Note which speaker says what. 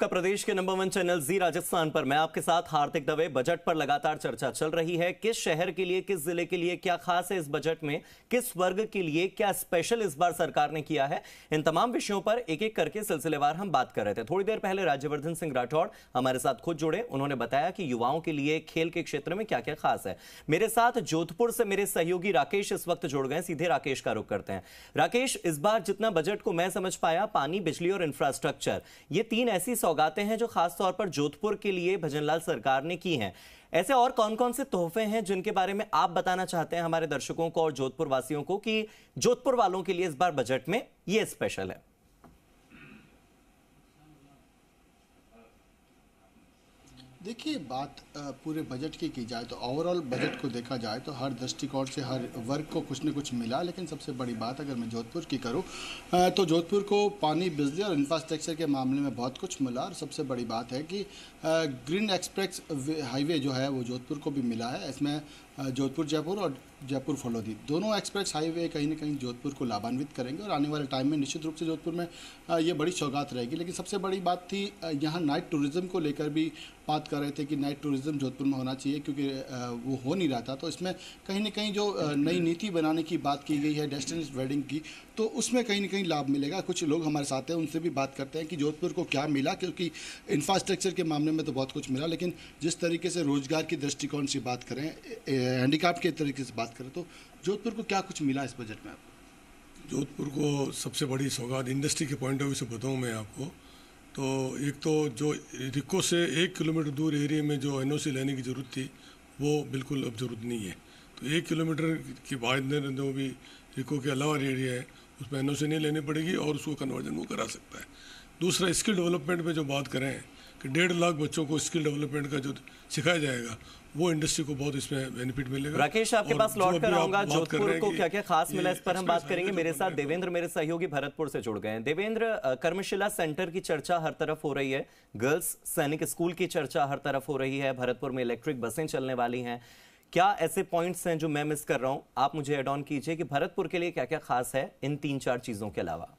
Speaker 1: का प्रदेश के number one channel Zee Rajasthan पर मैं आपके साथ हार्दिक दवे बजट पर लगातार चर्चा चल रही है किस शहर के लिए किस जिले के लिए क्या खास है इस बजट में किस वर्ग के लिए क्या स्पेशल इस बार सरकार ने किया है इन तमाम विषयों पर एक एक करके सिलसिलेवार हम बात कर रहे थे थोड़ी देर पहले राज्यवर्धन सिंह राठौड़ हमारे साथ खुद जुड़े उन्होंने बताया कि युवाओं के लिए खेल के क्षेत्र में क्या क्या खास है मेरे साथ जोधपुर से मेरे सहयोगी राकेश इस वक्त जुड़ गए सीधे राकेश का रुख करते हैं राकेश इस बार जितना बजट को मैं समझ पाया पानी बिजली और इंफ्रास्ट्रक्चर ये तीन ऐसी सौगातें हैं जो खासतौर पर जोधपुर के लिए भजनलाल सरकार ने की हैं ऐसे और कौन कौन से तोहफे हैं जिनके बारे में आप बताना चाहते हैं हमारे दर्शकों को और जोधपुर वासियों को कि जोधपुर वालों के लिए इस बार बजट में ये स्पेशल है
Speaker 2: देखिए बात पूरे बजट की की जाए तो ओवरऑल बजट को देखा जाए तो हर दृष्टिकोण से हर वर्ग को कुछ न कुछ मिला लेकिन सबसे बड़ी बात अगर मैं जोधपुर की करूं तो जोधपुर को पानी बिजली और इंफ्रास्ट्रक्चर के मामले में बहुत कुछ मिला और सबसे बड़ी बात है कि ग्रीन एक्सप्रेस हाईवे जो है वो जोधपुर को भी मिला है इसमें जोधपुर जयपुर और जयपुर फलोदी दोनों एक्सप्रेस हाईवे कहीं ना कहीं जोधपुर को लाभान्वित करेंगे और आने वाले टाइम में निश्चित रूप से जोधपुर में ये बड़ी सौगात रहेगी लेकिन सबसे बड़ी बात थी यहाँ नाइट टूरिज़्म को लेकर भी बात कर रहे थे कि नाइट टूरिज़्म जोधपुर में होना चाहिए क्योंकि वो हो नहीं रहा था तो इसमें कहीं ना कहीं जो नई नीति बनाने की बात की गई है डेस्टिनेशन वेडिंग की तो उसमें कहीं ना कहीं लाभ मिलेगा कुछ लोग हमारे साथ हैं उनसे भी बात करते हैं कि जोधपुर को क्या मिला क्योंकि इंफ्रास्ट्रक्चर के मामले में तो बहुत कुछ मिला लेकिन जिस तरीके से रोज़गार की दृष्टिकोण से बात करें हैंडीक्राफ्ट के तरीके से बात करें तो जोधपुर को क्या कुछ मिला इस बजट में आपको
Speaker 3: जोधपुर को सबसे बड़ी सौगात इंडस्ट्री के पॉइंट ऑफ व्यू से बताऊँ मैं आपको तो एक तो जो रिको से एक किलोमीटर दूर एरिए में जो एन लेने की ज़रूरत थी वो बिल्कुल अब ज़रूरत नहीं है तो एक किलोमीटर के बाद जो भी रिको के अलावा एरिया है उसमें एन नहीं लेनी पड़ेगी और उसको कन्वर्जन वो करा सकता है दूसरा स्किल डेवलपमेंट में जो बात करें कि डेढ़ लाख बच्चों को स्किल डेवलपमेंट का जो सिखाया जाएगा वो इंडस्ट्री को बहुत इसमें बेनिफिट मिलेगा राकेश आपके पास लौट कर आऊंगा जोधपुर को क्या क्या खास मिला इस पर हम बात करेंगे
Speaker 1: मेरे साथ देवेंद्र मेरे सहयोगी भरतपुर से जुड़ गए हैं देवेंद्र कर्मशिला सेंटर की चर्चा हर तरफ हो रही है गर्ल्स सैनिक स्कूल की चर्चा हर तरफ हो रही है भरतपुर में इलेक्ट्रिक बसें चलने वाली हैं क्या ऐसे पॉइंट्स हैं जो मैं मिस कर रहा हूं आप मुझे एड ऑन कीजिए कि भरतपुर के लिए क्या क्या खास है इन तीन चार चीजों के अलावा